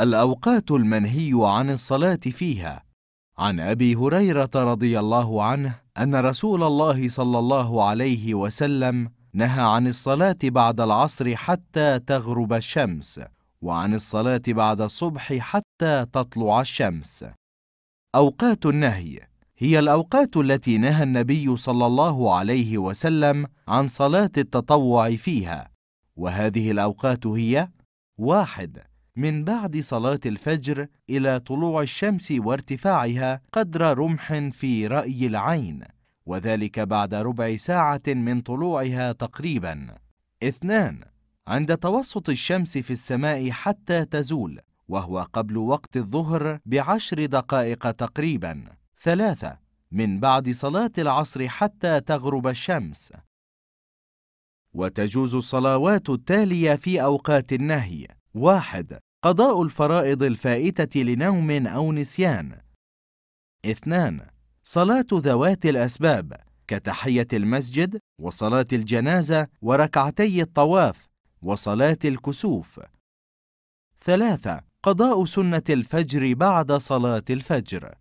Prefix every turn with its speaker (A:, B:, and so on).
A: الأوقات المنهي عن الصلاة فيها عن أبي هريرة رضي الله عنه أن رسول الله صلى الله عليه وسلم نهى عن الصلاة بعد العصر حتى تغرب الشمس وعن الصلاة بعد الصبح حتى تطلع الشمس أوقات النهي هي الأوقات التي نهى النبي صلى الله عليه وسلم عن صلاة التطوع فيها وهذه الأوقات هي واحد من بعد صلاة الفجر إلى طلوع الشمس وارتفاعها قدر رمح في رأي العين، وذلك بعد ربع ساعة من طلوعها تقريبا. اثنان: عند توسط الشمس في السماء حتى تزول، وهو قبل وقت الظهر بعشر دقائق تقريبا. ثلاثة: من بعد صلاة العصر حتى تغرب الشمس. وتجوز الصلوات التالية في أوقات النهي: واحد قضاء الفرائض الفائتة لنوم أو نسيان اثنان صلاة ذوات الأسباب كتحية المسجد وصلاة الجنازة وركعتي الطواف وصلاة الكسوف ثلاثة قضاء سنة الفجر بعد صلاة الفجر